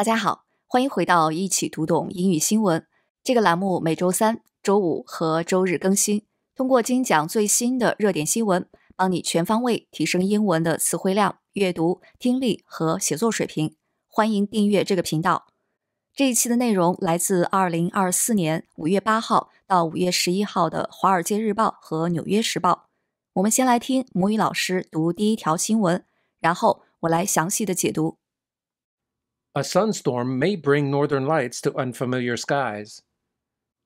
大家好，欢迎回到一起读懂英语新闻这个栏目，每周三、周五和周日更新。通过精讲最新的热点新闻，帮你全方位提升英文的词汇量、阅读、听力和写作水平。欢迎订阅这个频道。这一期的内容来自2024年5月8号到5月11号的《华尔街日报》和《纽约时报》。我们先来听母语老师读第一条新闻，然后我来详细的解读。A sunstorm may bring northern lights to unfamiliar skies.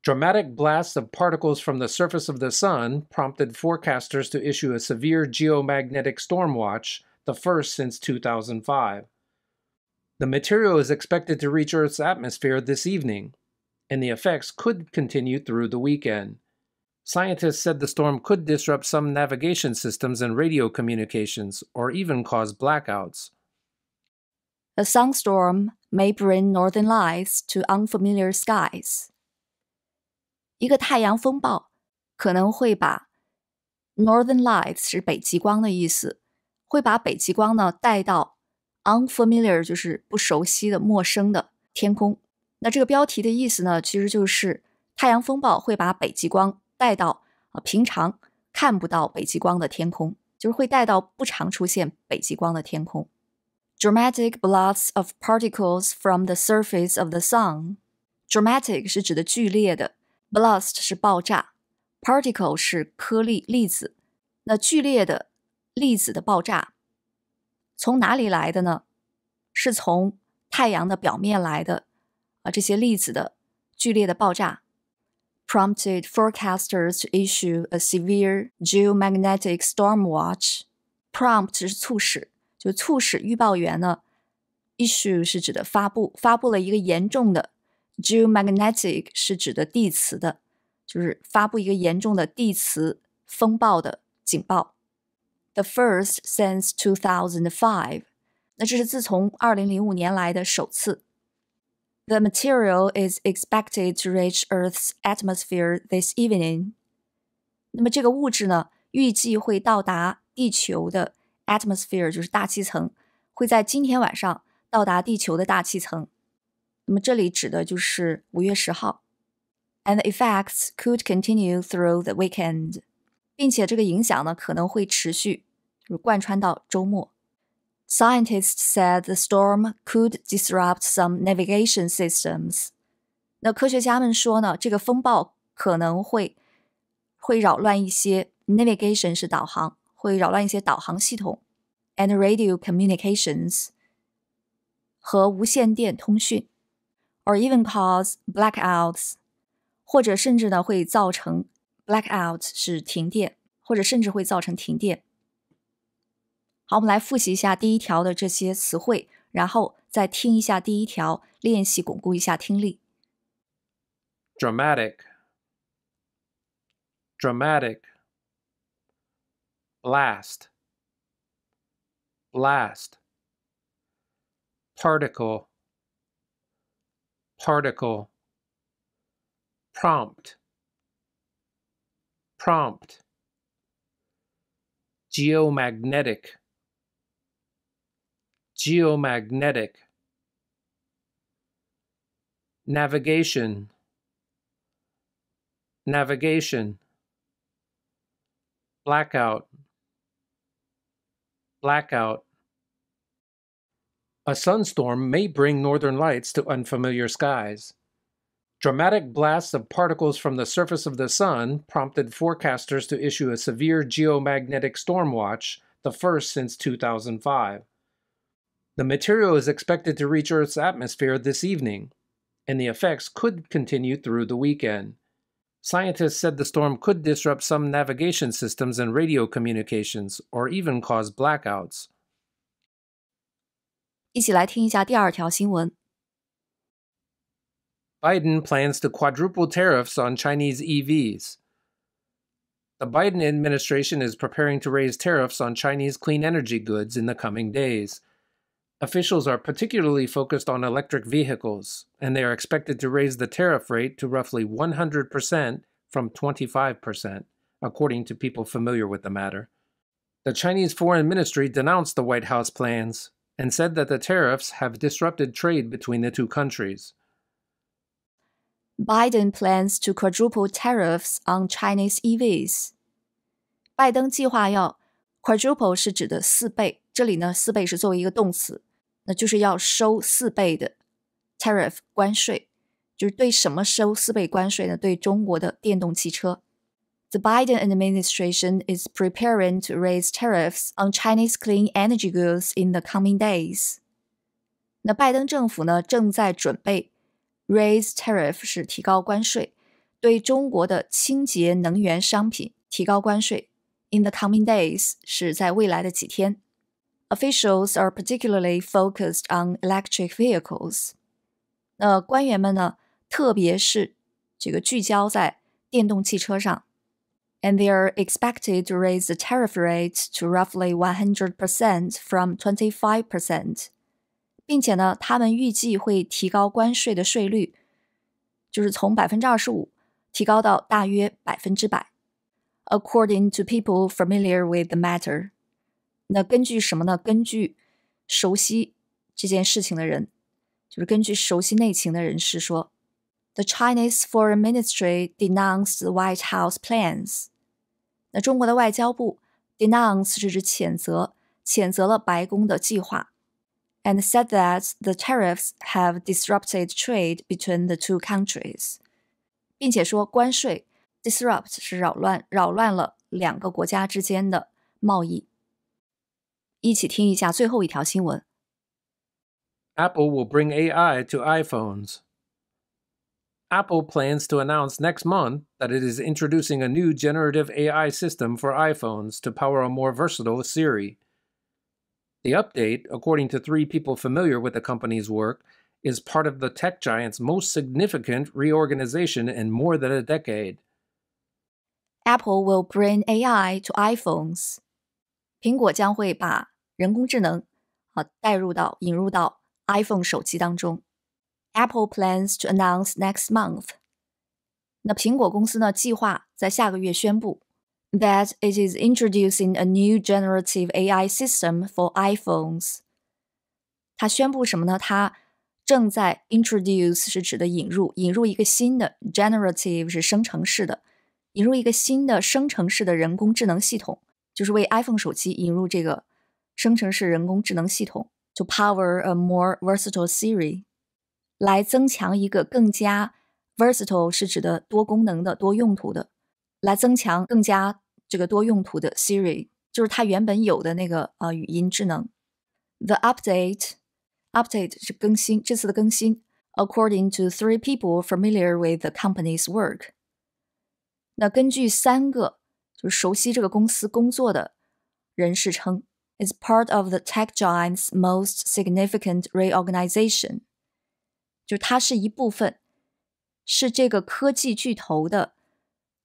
Dramatic blasts of particles from the surface of the sun prompted forecasters to issue a severe geomagnetic storm watch, the first since 2005. The material is expected to reach Earth's atmosphere this evening, and the effects could continue through the weekend. Scientists said the storm could disrupt some navigation systems and radio communications, or even cause blackouts. A sunstorm may bring northern lights to unfamiliar skies。一个太阳风暴可能会把 northern lights 是北极光的意思，会把北极光呢带到 unfamiliar 就是不熟悉的、陌生的天空。那这个标题的意思呢，其实就是太阳风暴会把北极光带到啊平常看不到北极光的天空，就是会带到不常出现北极光的天空。dramatic blasts of particles from the surface of the sun. Dramatic 是指的剧烈的，blast 是爆炸，particle 是颗粒、粒子。那剧烈的粒子的爆炸从哪里来的呢？是从太阳的表面来的啊！这些粒子的剧烈的爆炸。prompted forecasters to issue a severe geomagnetic storm watch. Prompt 是促使就促使预报员呢，issue 是指的发布发布了一个严重的 geomagnetic 是指的地磁的，就是发布一个严重的地磁风暴的警报。The first since 2005，那这是自从二零零五年来的首次。The material is expected to reach Earth's atmosphere this evening。那么这个物质呢，预计会到达地球的。atmosphere 就是大气层，会在今天晚上到达地球的大气层。那么这里指的就是五月十号。And the effects could continue through the weekend，并且这个影响呢可能会持续，就是贯穿到周末。Scientists said the storm could disrupt some navigation systems。那科学家们说呢，这个风暴可能会会扰乱一些 navigation 是导航会扰乱一些导航系统 and radio communications 和无线电通讯，or even cause blackouts，或者甚至呢会造成 blackout 是停电，或者甚至会造成停电。好，我们来复习一下第一条的这些词汇，然后再听一下第一条，练习巩固一下听力。Dramatic, dramatic last, last, particle, particle, prompt, prompt, geomagnetic, geomagnetic, navigation, navigation, blackout, blackout. A sunstorm may bring northern lights to unfamiliar skies. Dramatic blasts of particles from the surface of the sun prompted forecasters to issue a severe geomagnetic storm watch, the first since 2005. The material is expected to reach Earth's atmosphere this evening, and the effects could continue through the weekend. Scientists said the storm could disrupt some navigation systems and radio communications, or even cause blackouts. 一起来听一下第二条新闻。Biden plans to quadruple tariffs on Chinese EVs. The Biden administration is preparing to raise tariffs on Chinese clean energy goods in the coming days. Officials are particularly focused on electric vehicles, and they are expected to raise the tariff rate to roughly 100% from 25%, according to people familiar with the matter. The Chinese Foreign Ministry denounced the White House plans and said that the tariffs have disrupted trade between the two countries. Biden plans to quadruple tariffs on Chinese EVs. 拜登计划要 quadruple 是指的四倍这里呢，四倍是作为一个动词，那就是要收四倍的 tariff 关税，就是对什么收四倍关税呢？对中国的电动汽车。The Biden administration is preparing to raise tariffs on Chinese clean energy goods in the coming days。那拜登政府呢，正在准备 raise tariff 是提高关税，对中国的清洁能源商品提高关税。In the coming days 是在未来的几天。officials are particularly focused on electric vehicles. vehicles。那官员们呢，特别是这个聚焦在电动汽车上。And they are expected to raise the tariff rate to roughly 100% from 25%，并且呢，他们预计会提高关税的税率，就是从百分之二十五提高到大约百分之百。According to people familiar with the matter. 那根据什么呢？根据熟悉这件事情的人，就是根据熟悉内情的人士说，The Chinese Foreign Ministry denounced the White House plans。那中国的外交部 denounce 是指谴责，谴责了白宫的计划，and said that the tariffs have disrupted trade between the two countries，并且说关税 disrupt 是扰乱，扰乱了两个国家之间的贸易。一起听一下最后一条新闻。Apple will bring AI to iPhones. Apple plans to announce next month that it is introducing a new generative AI system for iPhones to power a more versatile Siri. The update, according to three people familiar with the company's work, is part of the tech giant's most significant reorganization in more than a decade. Apple will bring AI to iPhones. 苹果将会把人工智能啊，带入到引入到 iPhone 手机当中。Apple plans to announce next month。那苹果公司呢，计划在下个月宣布。That it is introducing a new generative AI system for iPhones。它宣布什么呢？它正在 introduce 是指的引入，引入一个新的 generative 是生成式的，引入一个新的生成式的人工智能系统，就是为 iPhone 手机引入这个。生成式人工智能系统，to power a more versatile Siri，来增强一个更加 versatile 是指的多功能的、多用途的，来增强更加这个多用途的 Siri，就是它原本有的那个啊语音智能。The update update 是更新，这次的更新，according to three people familiar with the company's work。那根据三个就是熟悉这个公司工作的人士称。Is part of the tech giant's most significant reorganization，就它是一部分，是这个科技巨头的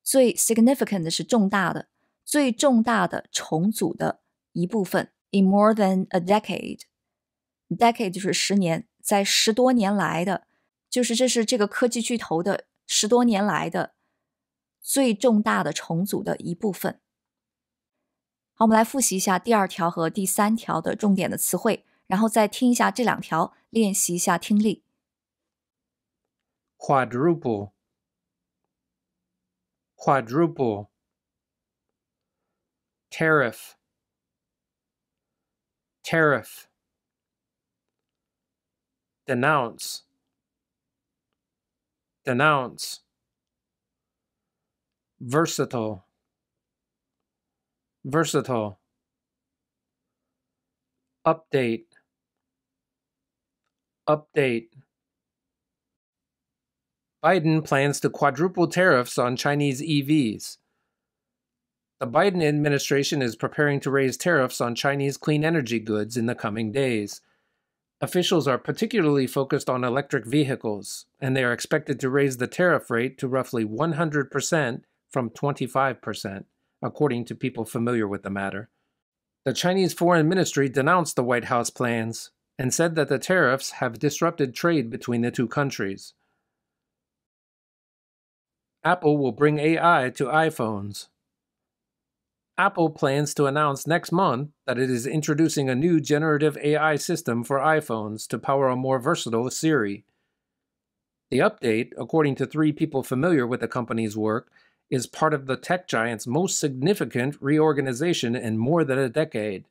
最 significant 的是重大的、最重大的重组的一部分。In more than a decade，decade 就是十年，在十多年来的，就是这是这个科技巨头的十多年来的最重大的重组的一部分。好，我们来复习一下第二条和第三条的重点的词汇，然后再听一下这两条，练习一下听力。Quadruple, quadruple, tariff, tariff, denounce, denounce, versatile versatile, update, update. Biden plans to quadruple tariffs on Chinese EVs. The Biden administration is preparing to raise tariffs on Chinese clean energy goods in the coming days. Officials are particularly focused on electric vehicles, and they are expected to raise the tariff rate to roughly 100% from 25% according to people familiar with the matter. The Chinese Foreign Ministry denounced the White House plans and said that the tariffs have disrupted trade between the two countries. Apple will bring AI to iPhones. Apple plans to announce next month that it is introducing a new generative AI system for iPhones to power a more versatile Siri. The update, according to three people familiar with the company's work, is giant's significant reorganization most part the tech of in more than a decade.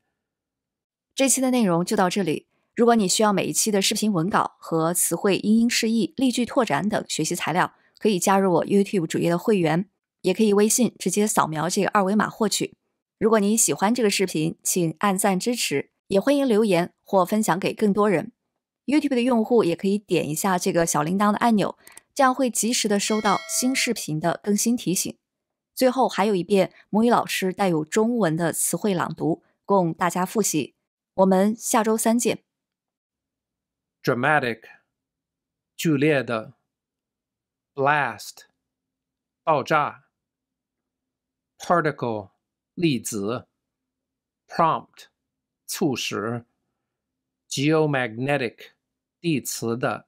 这期的内容就到这里。如果你需要每一期的视频文稿和词汇、音音释义、例句拓展等学习材料，可以加入我 YouTube 主页的会员，也可以微信直接扫描这个二维码获取。如果你喜欢这个视频，请按赞支持，也欢迎留言或分享给更多人。YouTube 的用户也可以点一下这个小铃铛的按钮。这样会及时的收到新视频的更新提醒。最后还有一遍母语老师带有中文的词汇朗读，供大家复习。我们下周三见。Dramatic，剧烈的。Blast，爆炸。Particle，粒子。Prompt，促使。Geomagnetic，地磁的。